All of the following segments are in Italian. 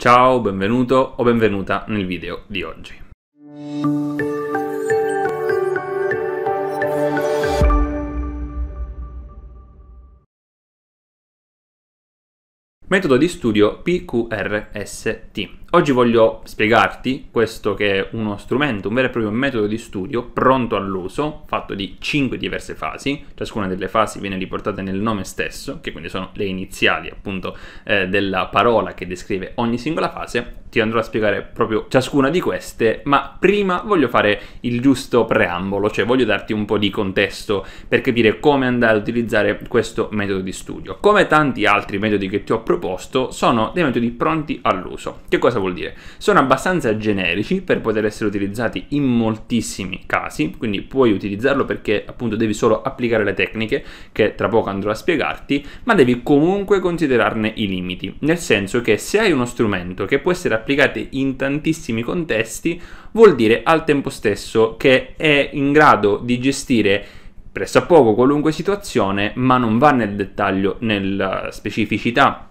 Ciao, benvenuto o benvenuta nel video di oggi. Metodo di studio PQRST, Oggi voglio spiegarti questo che è uno strumento, un vero e proprio metodo di studio pronto all'uso, fatto di 5 diverse fasi, ciascuna delle fasi viene riportata nel nome stesso, che quindi sono le iniziali appunto eh, della parola che descrive ogni singola fase, ti andrò a spiegare proprio ciascuna di queste, ma prima voglio fare il giusto preambolo, cioè voglio darti un po' di contesto per capire come andare ad utilizzare questo metodo di studio. Come tanti altri metodi che ti ho proposto, sono dei metodi pronti all'uso. Che cosa cosa vuol dire? Sono abbastanza generici per poter essere utilizzati in moltissimi casi, quindi puoi utilizzarlo perché appunto devi solo applicare le tecniche che tra poco andrò a spiegarti, ma devi comunque considerarne i limiti, nel senso che se hai uno strumento che può essere applicato in tantissimi contesti, vuol dire al tempo stesso che è in grado di gestire pressappoco qualunque situazione, ma non va nel dettaglio, nella specificità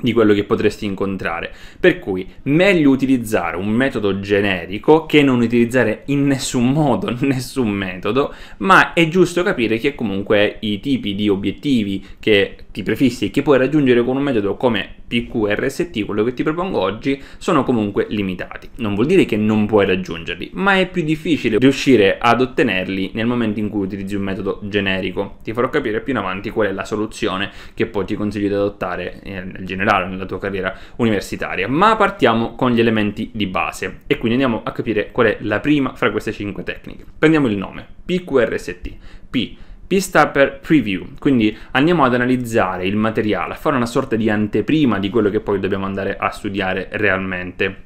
di quello che potresti incontrare. Per cui meglio utilizzare un metodo generico che non utilizzare in nessun modo nessun metodo, ma è giusto capire che comunque i tipi di obiettivi che ti prefissi e che puoi raggiungere con un metodo come PQRST, quello che ti propongo oggi, sono comunque limitati. Non vuol dire che non puoi raggiungerli, ma è più difficile riuscire ad ottenerli nel momento in cui utilizzi un metodo generico. Ti farò capire più in avanti qual è la soluzione che poi ti consiglio di adottare eh, nel generale andrà nella tua carriera universitaria. Ma partiamo con gli elementi di base e quindi andiamo a capire qual è la prima fra queste 5 tecniche. Prendiamo il nome, PQRST, P P sta per preview, quindi andiamo ad analizzare il materiale, a fare una sorta di anteprima di quello che poi dobbiamo andare a studiare realmente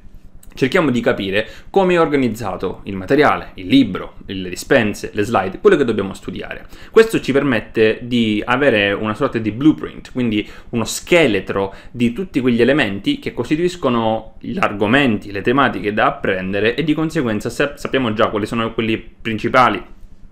cerchiamo di capire come è organizzato il materiale, il libro, le dispense, le slide, quello che dobbiamo studiare. Questo ci permette di avere una sorta di blueprint, quindi uno scheletro di tutti quegli elementi che costituiscono gli argomenti, le tematiche da apprendere e di conseguenza sappiamo già quali sono quelli principali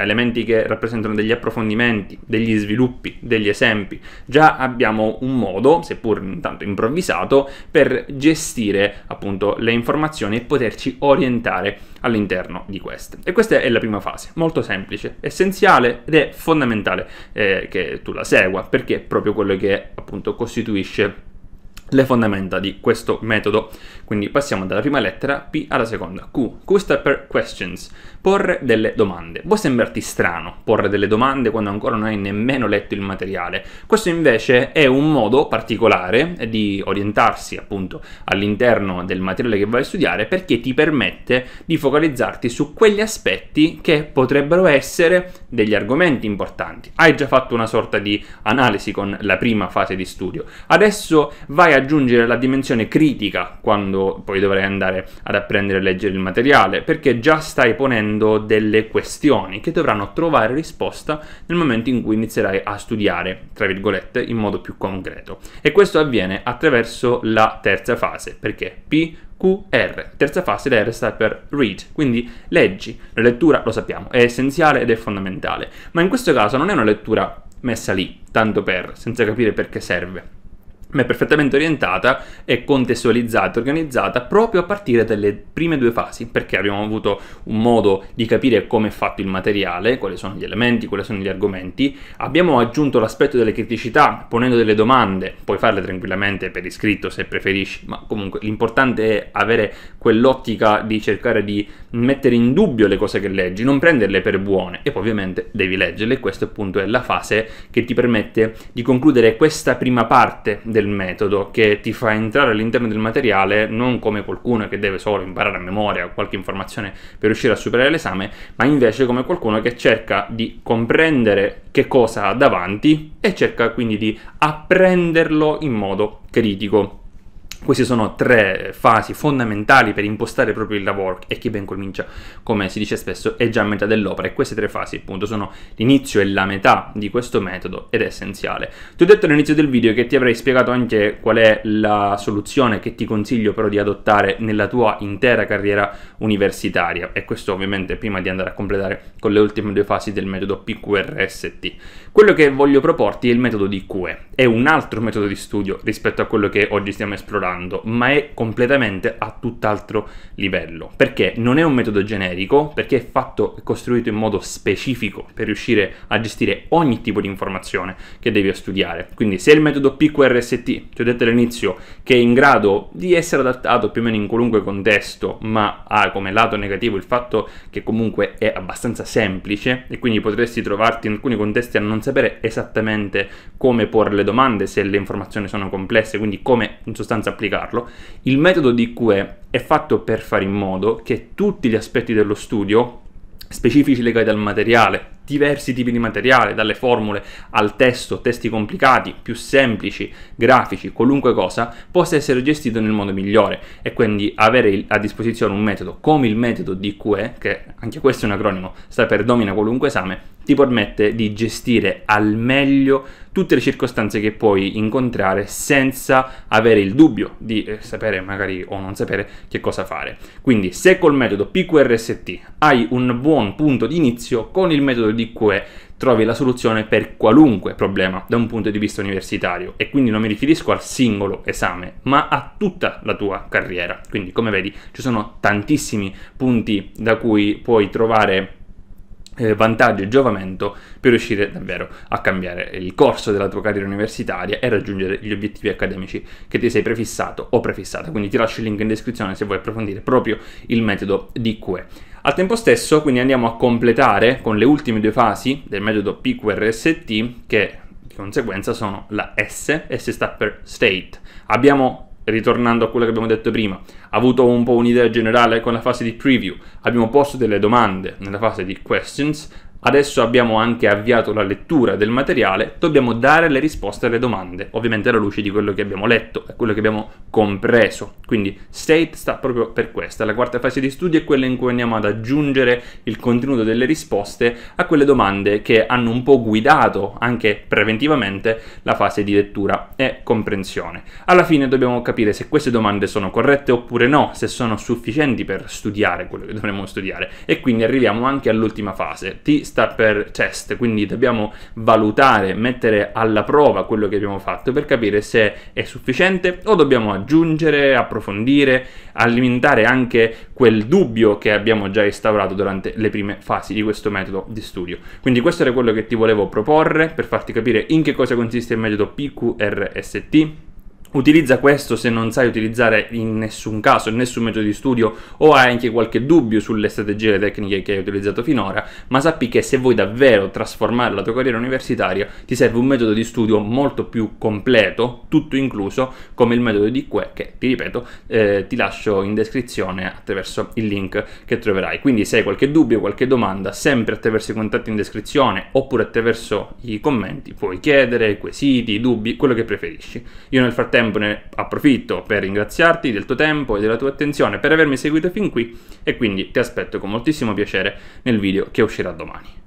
elementi che rappresentano degli approfondimenti, degli sviluppi, degli esempi. Già abbiamo un modo, seppur intanto improvvisato, per gestire appunto le informazioni e poterci orientare all'interno di queste. E questa è la prima fase, molto semplice, essenziale ed è fondamentale eh, che tu la segua, perché è proprio quello che appunto costituisce le fondamenta di questo metodo. Quindi passiamo dalla prima lettera P alla seconda Q. Q sta per questions, porre delle domande. Può sembrarti strano porre delle domande quando ancora non hai nemmeno letto il materiale. Questo invece è un modo particolare di orientarsi appunto all'interno del materiale che vai a studiare perché ti permette di focalizzarti su quegli aspetti che potrebbero essere degli argomenti importanti. Hai già fatto una sorta di analisi con la prima fase di studio. Adesso vai a aggiungere la dimensione critica quando poi dovrai andare ad apprendere a leggere il materiale, perché già stai ponendo delle questioni che dovranno trovare risposta nel momento in cui inizierai a studiare, tra virgolette, in modo più concreto. E questo avviene attraverso la terza fase, perché P QR. Terza fase, la R sta per read, quindi leggi. La lettura, lo sappiamo, è essenziale ed è fondamentale, ma in questo caso non è una lettura messa lì, tanto per, senza capire perché serve ma è perfettamente orientata e contestualizzata, organizzata proprio a partire dalle prime due fasi, perché abbiamo avuto un modo di capire come è fatto il materiale, quali sono gli elementi, quali sono gli argomenti, abbiamo aggiunto l'aspetto delle criticità ponendo delle domande, puoi farle tranquillamente per iscritto se preferisci, ma comunque l'importante è avere quell'ottica di cercare di mettere in dubbio le cose che leggi, non prenderle per buone e poi ovviamente devi leggerle, questa appunto è la fase che ti permette di concludere questa prima parte del del metodo che ti fa entrare all'interno del materiale non come qualcuno che deve solo imparare a memoria qualche informazione per riuscire a superare l'esame, ma invece come qualcuno che cerca di comprendere che cosa ha davanti e cerca quindi di apprenderlo in modo critico. Queste sono tre fasi fondamentali per impostare proprio il lavoro e chi ben comincia, come si dice spesso, è già a metà dell'opera e queste tre fasi appunto sono l'inizio e la metà di questo metodo ed è essenziale. Ti ho detto all'inizio del video che ti avrei spiegato anche qual è la soluzione che ti consiglio però di adottare nella tua intera carriera universitaria e questo ovviamente prima di andare a completare con le ultime due fasi del metodo PQRST. Quello che voglio proporti è il metodo di QE, è un altro metodo di studio rispetto a quello che oggi stiamo esplorando parlando, ma è completamente a tutt'altro livello, perché non è un metodo generico, perché è fatto e costruito in modo specifico per riuscire a gestire ogni tipo di informazione che devi studiare. Quindi se il metodo PQRST, ti ho detto all'inizio, che è in grado di essere adattato più o meno in qualunque contesto, ma ha come lato negativo il fatto che comunque è abbastanza semplice e quindi potresti trovarti in alcuni contesti a non sapere esattamente come porre le domande se le informazioni sono complesse, quindi come in sostanza applicarlo, il metodo di QE è fatto per fare in modo che tutti gli aspetti dello studio, specifici legati al materiale, diversi tipi di materiale, dalle formule al testo, testi complicati, più semplici, grafici, qualunque cosa, possa essere gestito nel modo migliore e quindi avere a disposizione un metodo come il metodo DQE, che anche questo è un acronimo, sta per domina qualunque esame, ti permette di gestire al meglio tutte le circostanze che puoi incontrare senza avere il dubbio di eh, sapere magari o non sapere che cosa fare. Quindi se col metodo PQRST hai un buon punto di inizio, con il metodo di QE trovi la soluzione per qualunque problema da un punto di vista universitario e quindi non mi riferisco al singolo esame, ma a tutta la tua carriera. Quindi come vedi ci sono tantissimi punti da cui puoi trovare eh, vantaggio e giovamento per riuscire davvero a cambiare il corso della tua carriera universitaria e raggiungere gli obiettivi accademici che ti sei prefissato o prefissata. Quindi ti lascio il link in descrizione se vuoi approfondire proprio il metodo di QE. Al tempo stesso, quindi andiamo a completare con le ultime due fasi del metodo PQRST che di conseguenza sono la S, S sta per state. Abbiamo ritornando a quello che abbiamo detto prima, ha avuto un po' un'idea generale con la fase di preview, abbiamo posto delle domande nella fase di questions, Adesso abbiamo anche avviato la lettura del materiale, dobbiamo dare le risposte alle domande, ovviamente alla luce di quello che abbiamo letto e quello che abbiamo compreso. Quindi state sta proprio per questa. La quarta fase di studio è quella in cui andiamo ad aggiungere il contenuto delle risposte a quelle domande che hanno un po' guidato anche preventivamente la fase di lettura e comprensione. Alla fine dobbiamo capire se queste domande sono corrette oppure no, se sono sufficienti per studiare quello che dovremmo studiare e quindi arriviamo anche all'ultima fase. Ti sta per test, quindi dobbiamo valutare, mettere alla prova quello che abbiamo fatto per capire se è sufficiente o dobbiamo aggiungere, approfondire, alimentare anche quel dubbio che abbiamo già instaurato durante le prime fasi di questo metodo di studio. Quindi questo era quello che ti volevo proporre per farti capire in che cosa consiste il metodo PQRST Utilizza questo se non sai utilizzare in nessun caso, in nessun metodo di studio o hai anche qualche dubbio sulle strategie e le tecniche che hai utilizzato finora, ma sappi che se vuoi davvero trasformare la tua carriera universitaria ti serve un metodo di studio molto più completo, tutto incluso, come il metodo di Que che, ti ripeto, eh, ti lascio in descrizione attraverso il link che troverai. Quindi se hai qualche dubbio, qualche domanda, sempre attraverso i contatti in descrizione oppure attraverso i commenti puoi chiedere quesiti, dubbi, quello che preferisci. Io nel frattempo tempo ne approfitto per ringraziarti del tuo tempo e della tua attenzione per avermi seguito fin qui e quindi ti aspetto con moltissimo piacere nel video che uscirà domani.